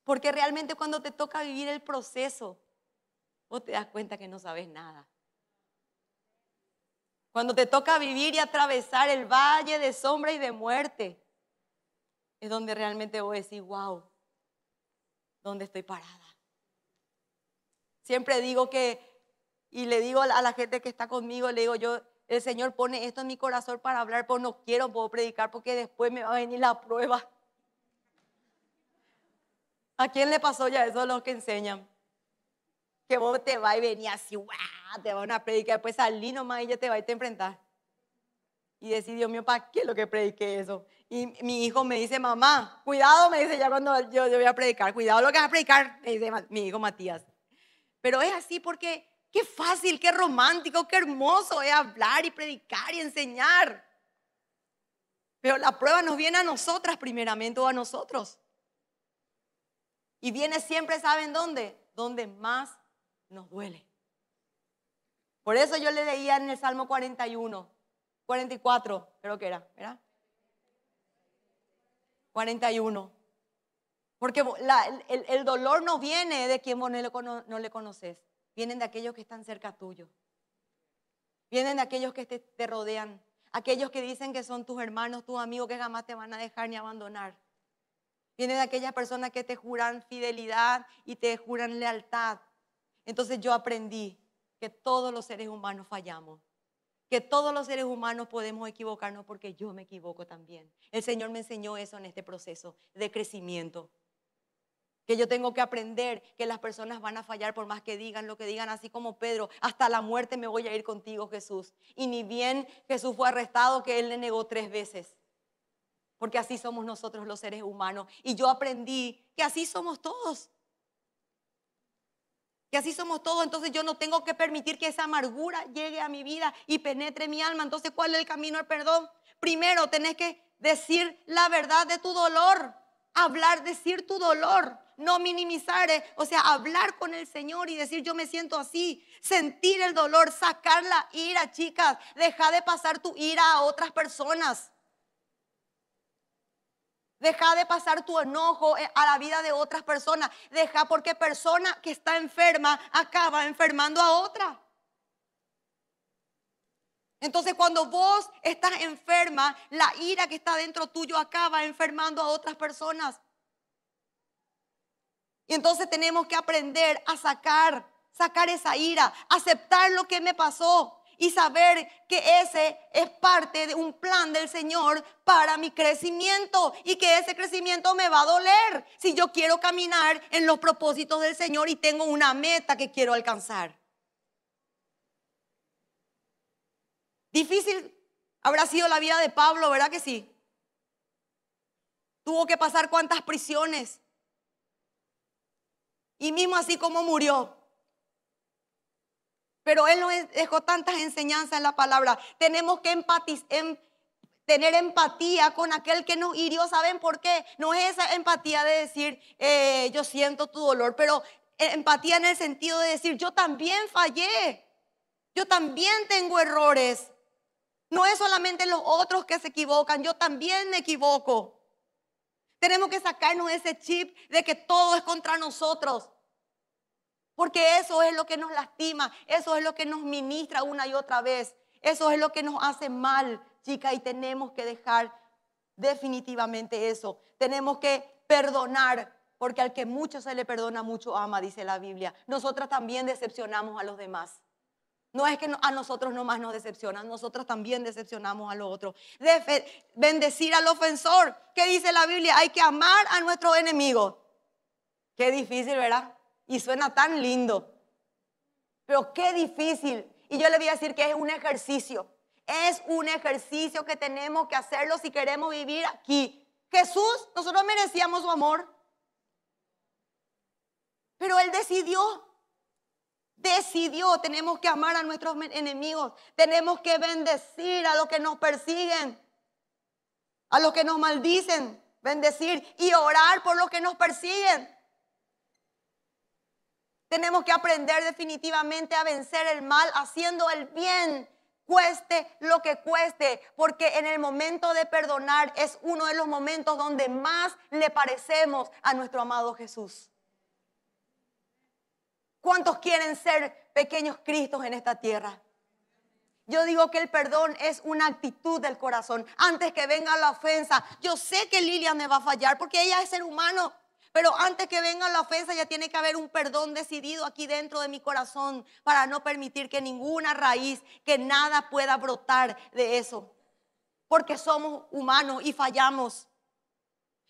Porque realmente cuando te toca vivir el proceso, vos te das cuenta que no sabes nada. Cuando te toca vivir y atravesar el valle de sombra y de muerte, es donde realmente vos decís, wow, ¿dónde estoy parada? Siempre digo que y le digo a la gente que está conmigo, le digo yo, el Señor pone esto en mi corazón para hablar, pero pues no quiero, puedo predicar porque después me va a venir la prueba. ¿A quién le pasó ya eso a los que enseñan? Que vos te vas y venir así, te van a predicar, después pues salí nomás y ya te va y te enfrentar. Y decidió Dios mío, ¿para qué es lo que prediqué eso? Y mi hijo me dice, mamá, cuidado, me dice ya cuando yo, yo voy a predicar, cuidado lo que vas a predicar, me dice mi hijo Matías. Pero es así porque Qué fácil, qué romántico, qué hermoso es eh, hablar y predicar y enseñar. Pero la prueba nos viene a nosotras primeramente o a nosotros. Y viene siempre, ¿saben dónde? Donde más nos duele. Por eso yo le leía en el Salmo 41, 44, creo que era, ¿verdad? 41. Porque el, dolor no viene de quien vos no le, no le conoces vienen de aquellos que están cerca tuyo. Vienen de aquellos que te, rodean, aquellos que dicen que son tus hermanos, tus amigos que jamás te van a dejar ni abandonar. Vienen de aquellas personas que te juran fidelidad y te juran lealtad. Entonces yo aprendí que todos los seres humanos fallamos, que todos los seres humanos podemos equivocarnos porque yo me equivoco también. El Señor me enseñó eso en este proceso de crecimiento que yo tengo que aprender que las personas van a fallar por más que digan lo que digan, así como Pedro, hasta la muerte me voy a ir contigo, Jesús. Y ni bien Jesús fue arrestado que él le negó tres veces, porque así somos nosotros los seres humanos. Y yo aprendí que así somos todos, que así somos todos, entonces yo no tengo que permitir que esa amargura llegue a mi vida y penetre mi alma. Entonces, ¿cuál es el camino al perdón? Primero, tenés que decir la verdad de tu dolor, hablar, decir tu dolor no minimizar, eh, o sea, hablar con el Señor y decir yo me siento así, sentir el dolor, sacar la ira, chicas, deja de pasar tu ira a otras personas. Deja de pasar tu enojo eh, a la vida de otras personas. Deja porque persona que está enferma acaba enfermando a otra. Entonces cuando vos estás enferma, la ira que está dentro tuyo acaba enfermando a otras personas. Y entonces tenemos que aprender a sacar, sacar esa ira, aceptar lo que me pasó y saber que ese es parte de un plan del Señor para mi crecimiento y que ese crecimiento me va a doler si yo quiero caminar en los propósitos del Señor y tengo una meta que quiero alcanzar. Difícil habrá sido la vida de Pablo, ¿verdad que sí? Tuvo que pasar cuántas prisiones, y mismo así como murió. Pero Él nos dejó tantas enseñanzas en la palabra. Tenemos que em, tener empatía con aquel que nos hirió. ¿Saben por qué? No es esa empatía de decir, eh, yo siento tu dolor, pero empatía en el sentido de decir, yo también fallé. Yo también tengo errores. No es solamente los otros que se equivocan, yo también me equivoco. Tenemos que sacarnos ese chip de que todo es contra nosotros. Porque eso es lo que nos lastima, eso es lo que nos ministra una y otra vez, eso es lo que nos hace mal, chica, y tenemos que dejar definitivamente eso. Tenemos que perdonar, porque al que mucho se le perdona, mucho ama, dice la Biblia. Nosotras también decepcionamos a los demás. No es que a nosotros nomás nos decepcionan, nosotros también decepcionamos a los otros. bendecir al ofensor. ¿Qué dice la Biblia? Hay que amar a nuestro enemigo. Qué difícil, ¿verdad? Y suena tan lindo. Pero qué difícil. Y yo le voy a decir que es un ejercicio. Es un ejercicio que tenemos que hacerlo si queremos vivir aquí. Jesús, nosotros merecíamos su amor. Pero Él decidió decidió, tenemos que amar a nuestros enemigos, tenemos que bendecir a los que nos persiguen, a los que nos maldicen, bendecir y orar por los que nos persiguen. Tenemos que aprender definitivamente a vencer el mal haciendo el bien, cueste lo que cueste, porque en el momento de perdonar es uno de los momentos donde más le parecemos a nuestro amado Jesús. ¿Cuántos quieren ser pequeños Cristos en esta tierra? Yo digo que el perdón es una actitud del corazón. Antes que venga la ofensa, yo sé que Lilia me va a fallar porque ella es ser humano. Pero antes que venga la ofensa ya tiene que haber un perdón decidido aquí dentro de mi corazón para no permitir que ninguna raíz, que nada pueda brotar de eso. Porque somos humanos y fallamos.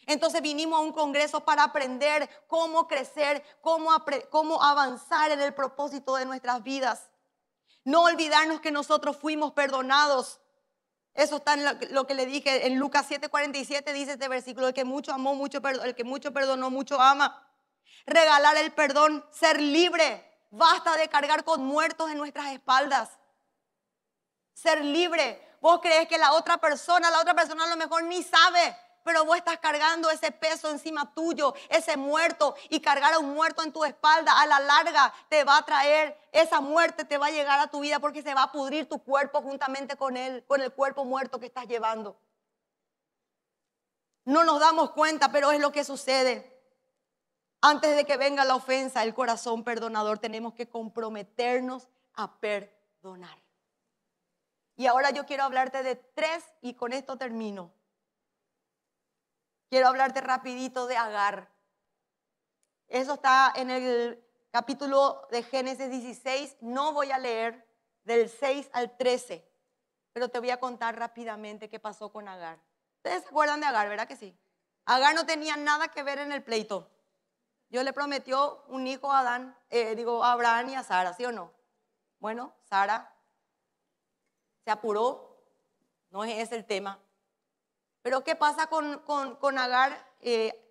Entonces vinimos a un congreso para aprender cómo crecer, cómo, cómo avanzar en el propósito de nuestras vidas. No olvidarnos que nosotros fuimos perdonados. Eso está en lo, que le dije en Lucas 7:47, dice este versículo, el que mucho amó, mucho el que mucho perdonó, mucho ama. Regalar el perdón, ser libre. Basta de cargar con muertos en nuestras espaldas. Ser libre. Vos crees que la otra persona, la otra persona a lo mejor ni sabe pero vos estás cargando ese peso encima tuyo, ese muerto, y cargar a un muerto en tu espalda a la larga te va a traer, esa muerte te va a llegar a tu vida porque se va a pudrir tu cuerpo juntamente con él, con el cuerpo muerto que estás llevando. No nos damos cuenta, pero es lo que sucede. Antes de que venga la ofensa, el corazón perdonador, tenemos que comprometernos a perdonar. Y ahora yo quiero hablarte de tres, y con esto termino, Quiero hablarte rapidito de Agar. Eso está en el capítulo de Génesis 16. No voy a leer del 6 al 13, pero te voy a contar rápidamente qué pasó con Agar. Ustedes se acuerdan de Agar, ¿verdad que sí? Agar no tenía nada que ver en el pleito. Dios le prometió un hijo a Adán, eh, digo, a Abraham y a Sara, ¿sí o no? Bueno, Sara se apuró, no es el tema. Pero ¿qué pasa con, Agar? Eh,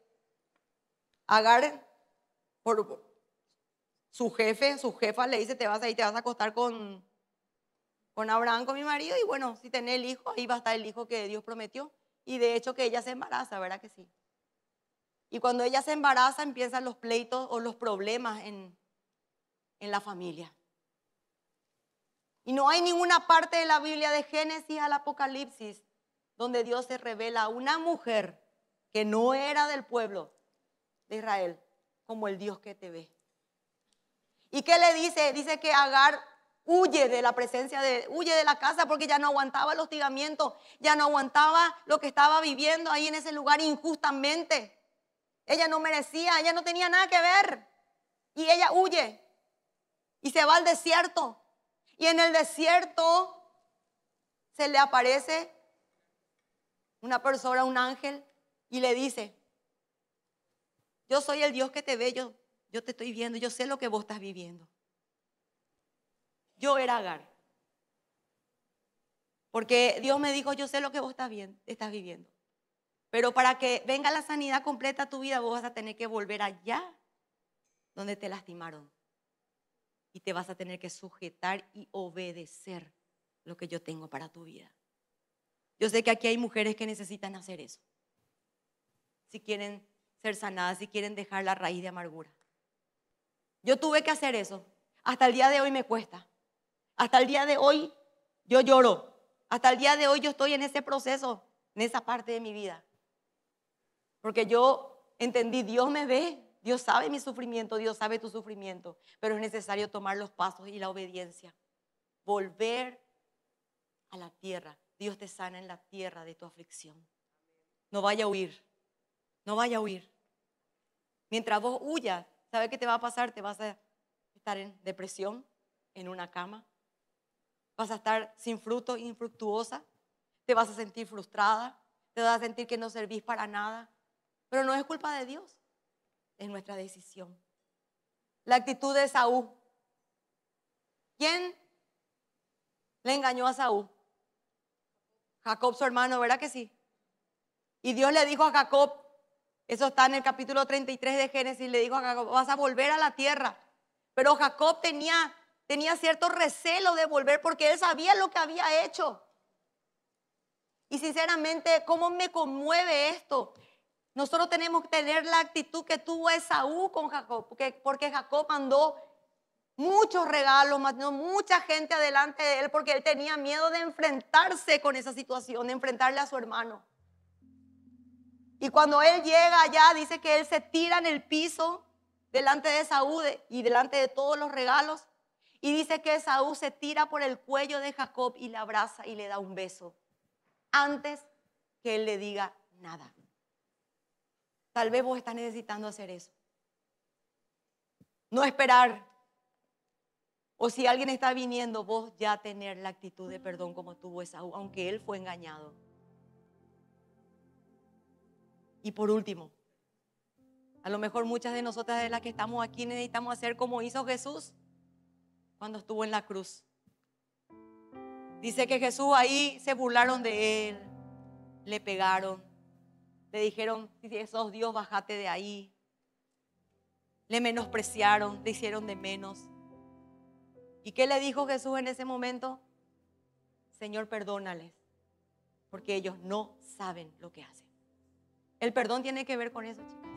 Agar, por, su jefe, su jefa le dice, te vas ahí, te vas a acostar con, con Abraham, con mi marido, y bueno, si tenés el hijo, ahí va a estar el hijo que Dios prometió. Y de hecho que ella se embaraza, ¿verdad que sí? Y cuando ella se embaraza empiezan los pleitos o los problemas en, en la familia. Y no hay ninguna parte de la Biblia de Génesis al Apocalipsis donde Dios se revela a una mujer que no era del pueblo de Israel como el Dios que te ve. ¿Y qué le dice? Dice que Agar huye de la presencia de, huye de la casa porque ya no aguantaba el hostigamiento, ya no aguantaba lo que estaba viviendo ahí en ese lugar injustamente. Ella no merecía, ella no tenía nada que ver. Y ella huye y se va al desierto. Y en el desierto se le aparece una persona, un ángel, y le dice, yo soy el Dios que te ve, yo, yo te estoy viendo, yo sé lo que vos estás viviendo. Yo era Agar. Porque Dios me dijo, yo sé lo que vos estás viviendo. Pero para que venga la sanidad completa a tu vida, vos vas a tener que volver allá donde te lastimaron. Y te vas a tener que sujetar y obedecer lo que yo tengo para tu vida. Yo sé que aquí hay mujeres que necesitan hacer eso. Si quieren ser sanadas, si quieren dejar la raíz de amargura. Yo tuve que hacer eso. Hasta el día de hoy me cuesta. Hasta el día de hoy yo lloro. Hasta el día de hoy yo estoy en ese proceso, en esa parte de mi vida. Porque yo entendí, Dios me ve, Dios sabe mi sufrimiento, Dios sabe tu sufrimiento, pero es necesario tomar los pasos y la obediencia. Volver a la tierra Dios te sana en la tierra de tu aflicción. No vaya a huir, no vaya a huir. Mientras vos huyas, ¿sabes qué te va a pasar? Te vas a estar en depresión, en una cama. Vas a estar sin fruto, infructuosa. Te vas a sentir frustrada. Te vas a sentir que no servís para nada. Pero no es culpa de Dios. Es nuestra decisión. La actitud de Saúl. ¿Quién le engañó a Saúl? Jacob, su hermano, ¿verdad que sí? Y Dios le dijo a Jacob, eso está en el capítulo 33 de Génesis, le dijo a Jacob, vas a volver a la tierra. Pero Jacob tenía, tenía cierto recelo de volver porque él sabía lo que había hecho. Y sinceramente, ¿cómo me conmueve esto? Nosotros tenemos que tener la actitud que tuvo Esaú con Jacob, porque, porque Jacob mandó muchos regalos, mucha gente adelante de él porque él tenía miedo de enfrentarse con esa situación, de enfrentarle a su hermano. Y cuando él llega allá, dice que él se tira en el piso delante de Saúl y delante de todos los regalos. Y dice que Saúl se tira por el cuello de Jacob y le abraza y le da un beso antes que él le diga nada. Tal vez vos estás necesitando hacer eso. No esperar o si alguien está viniendo, vos ya tener la actitud de perdón como tuvo Esaú, aunque él fue engañado. Y por último, a lo mejor muchas de nosotras de las que estamos aquí necesitamos hacer como hizo Jesús cuando estuvo en la cruz. Dice que Jesús ahí se burlaron de él, le pegaron, le dijeron, si sos Dios, bájate de ahí. Le menospreciaron, le hicieron de menos. ¿Y qué le dijo Jesús en ese momento? Señor, perdónales, porque ellos no saben lo que hacen. El perdón tiene que ver con eso, chicas.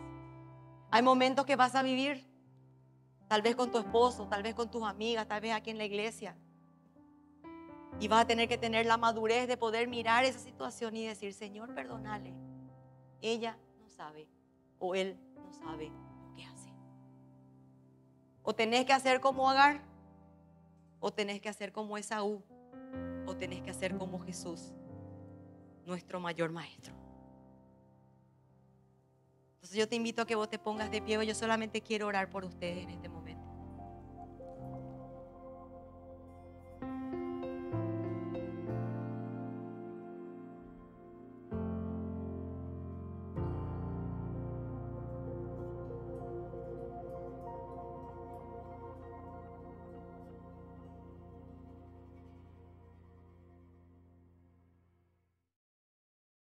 Hay momentos que vas a vivir, tal vez con tu esposo, tal vez con tus amigas, tal vez aquí en la iglesia. Y vas a tener que tener la madurez de poder mirar esa situación y decir, Señor, perdónale. Ella no sabe o él no sabe lo que hace. O tenés que hacer como Agar o tenés que hacer como Esaú, o tenés que hacer como Jesús, nuestro mayor maestro. Entonces yo te invito a que vos te pongas de pie, yo solamente quiero orar por ustedes en este momento.